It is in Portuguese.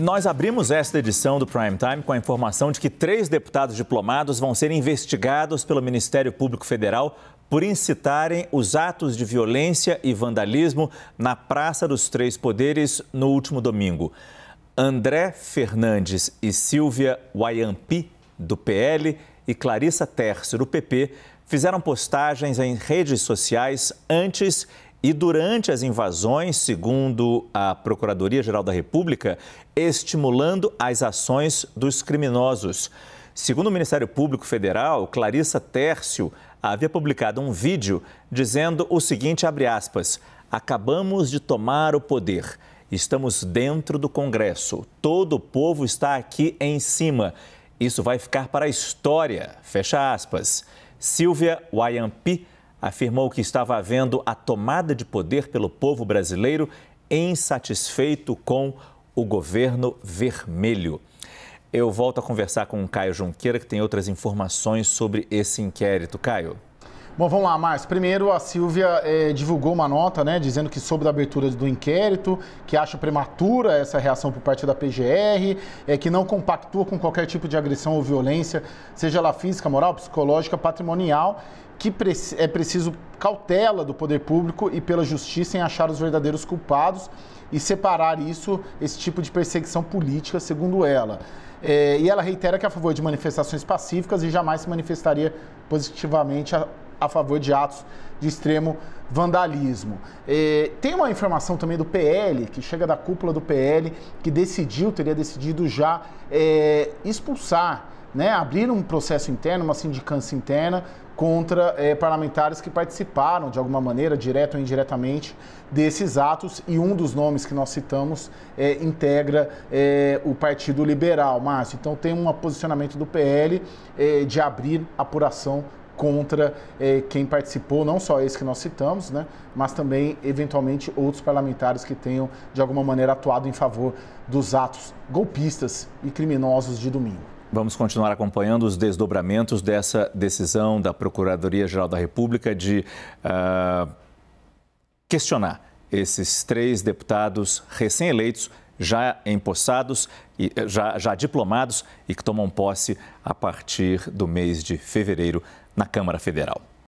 Nós abrimos esta edição do Prime Time com a informação de que três deputados diplomados vão ser investigados pelo Ministério Público Federal por incitarem os atos de violência e vandalismo na Praça dos Três Poderes no último domingo. André Fernandes e Silvia Wayampi, do PL, e Clarissa Terce, do PP, fizeram postagens em redes sociais antes e durante as invasões, segundo a Procuradoria-Geral da República, estimulando as ações dos criminosos. Segundo o Ministério Público Federal, Clarissa Tércio havia publicado um vídeo dizendo o seguinte, aspas, acabamos de tomar o poder, estamos dentro do Congresso, todo o povo está aqui em cima, isso vai ficar para a história, fecha aspas. Silvia Wayampi afirmou que estava havendo a tomada de poder pelo povo brasileiro insatisfeito com o governo vermelho. Eu volto a conversar com o Caio Junqueira, que tem outras informações sobre esse inquérito. Caio. Bom, vamos lá, Márcio. Primeiro, a Silvia é, divulgou uma nota, né, dizendo que soube da abertura do inquérito, que acha prematura essa reação por parte da PGR, é, eh, que não compactua com qualquer tipo de agressão ou violência, seja ela física, moral, psicológica, patrimonial, que é preciso cautela do poder público e pela justiça em achar os verdadeiros culpados e separar isso, esse tipo de perseguição política, segundo ela. É, e ela reitera que é a favor de manifestações pacíficas e jamais se manifestaria positivamente a a favor de atos de extremo vandalismo. É, tem uma informação também do PL, que chega da cúpula do PL, que decidiu, teria decidido já é, expulsar, né, abrir um processo interno, uma sindicância interna contra é, parlamentares que participaram de alguma maneira, direta ou indiretamente, desses atos e um dos nomes que nós citamos é, integra é, o Partido Liberal, Márcio. Então tem um posicionamento do PL é, de abrir apuração contra é, quem participou, não só esse que nós citamos, né, mas também, eventualmente, outros parlamentares que tenham, de alguma maneira, atuado em favor dos atos golpistas e criminosos de domingo. Vamos continuar acompanhando os desdobramentos dessa decisão da Procuradoria-Geral da República de uh, questionar esses três deputados recém-eleitos já empossados, e, eh, já, já diplomados e que tomam posse a partir do mês de fevereiro na Câmara Federal.